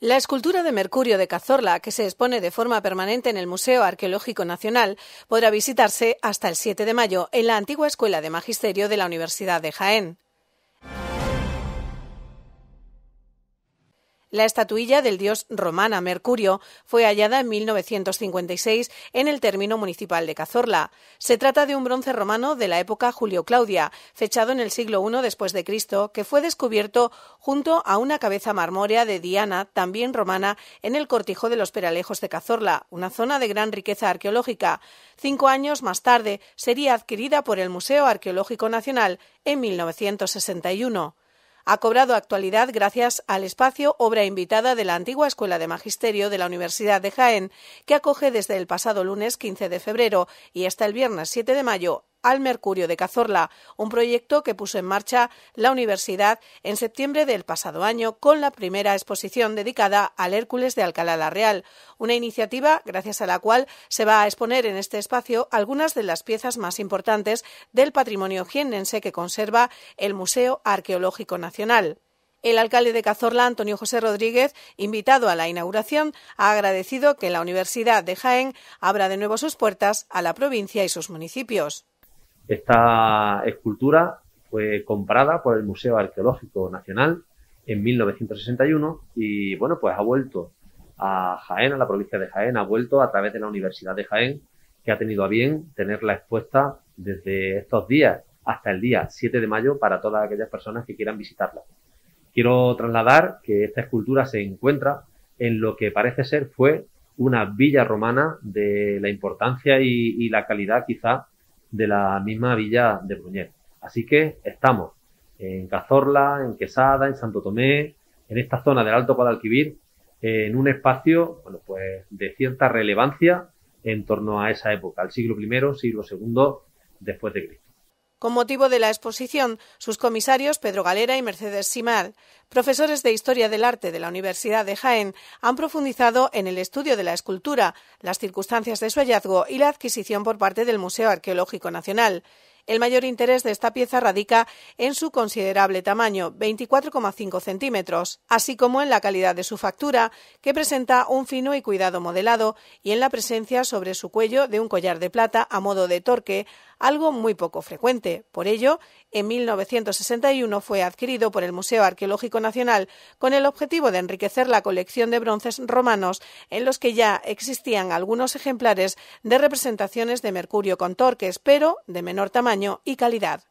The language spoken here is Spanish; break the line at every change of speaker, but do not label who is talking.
La escultura de Mercurio de Cazorla, que se expone de forma permanente en el Museo Arqueológico Nacional, podrá visitarse hasta el 7 de mayo en la antigua Escuela de Magisterio de la Universidad de Jaén. La estatuilla del dios romana Mercurio fue hallada en 1956 en el término municipal de Cazorla. Se trata de un bronce romano de la época Julio-Claudia, fechado en el siglo I después de Cristo, que fue descubierto junto a una cabeza marmórea de Diana, también romana, en el cortijo de los Peralejos de Cazorla, una zona de gran riqueza arqueológica. Cinco años más tarde sería adquirida por el Museo Arqueológico Nacional en 1961 ha cobrado actualidad gracias al espacio Obra Invitada de la antigua Escuela de Magisterio de la Universidad de Jaén, que acoge desde el pasado lunes 15 de febrero y hasta el viernes 7 de mayo al mercurio de Cazorla, un proyecto que puso en marcha la universidad en septiembre del pasado año con la primera exposición dedicada al Hércules de Alcalá la Real, una iniciativa gracias a la cual se va a exponer en este espacio algunas de las piezas más importantes del patrimonio jiennense que conserva el Museo Arqueológico Nacional. El alcalde de Cazorla, Antonio José Rodríguez, invitado a la inauguración, ha agradecido que la Universidad de Jaén abra de nuevo sus puertas a la provincia y sus municipios.
Esta escultura fue comprada por el Museo Arqueológico Nacional en 1961 y bueno, pues ha vuelto a Jaén, a la provincia de Jaén, ha vuelto a través de la Universidad de Jaén, que ha tenido a bien tenerla expuesta desde estos días hasta el día 7 de mayo para todas aquellas personas que quieran visitarla. Quiero trasladar que esta escultura se encuentra en lo que parece ser fue una villa romana de la importancia y, y la calidad quizá de la misma villa de Bruñel. Así que estamos en Cazorla, en Quesada, en Santo Tomé, en esta zona del Alto Guadalquivir, en un espacio bueno, pues, de cierta relevancia en torno a esa época, al siglo I, siglo II después de Cristo.
Con motivo de la exposición, sus comisarios Pedro Galera y Mercedes Simal, profesores de Historia del Arte de la Universidad de Jaén, han profundizado en el estudio de la escultura, las circunstancias de su hallazgo y la adquisición por parte del Museo Arqueológico Nacional. El mayor interés de esta pieza radica en su considerable tamaño, 24,5 centímetros, así como en la calidad de su factura, que presenta un fino y cuidado modelado, y en la presencia sobre su cuello de un collar de plata a modo de torque, algo muy poco frecuente. Por ello, en 1961 fue adquirido por el Museo Arqueológico Nacional con el objetivo de enriquecer la colección de bronces romanos en los que ya existían algunos ejemplares de representaciones de Mercurio con torques, pero de menor tamaño y calidad.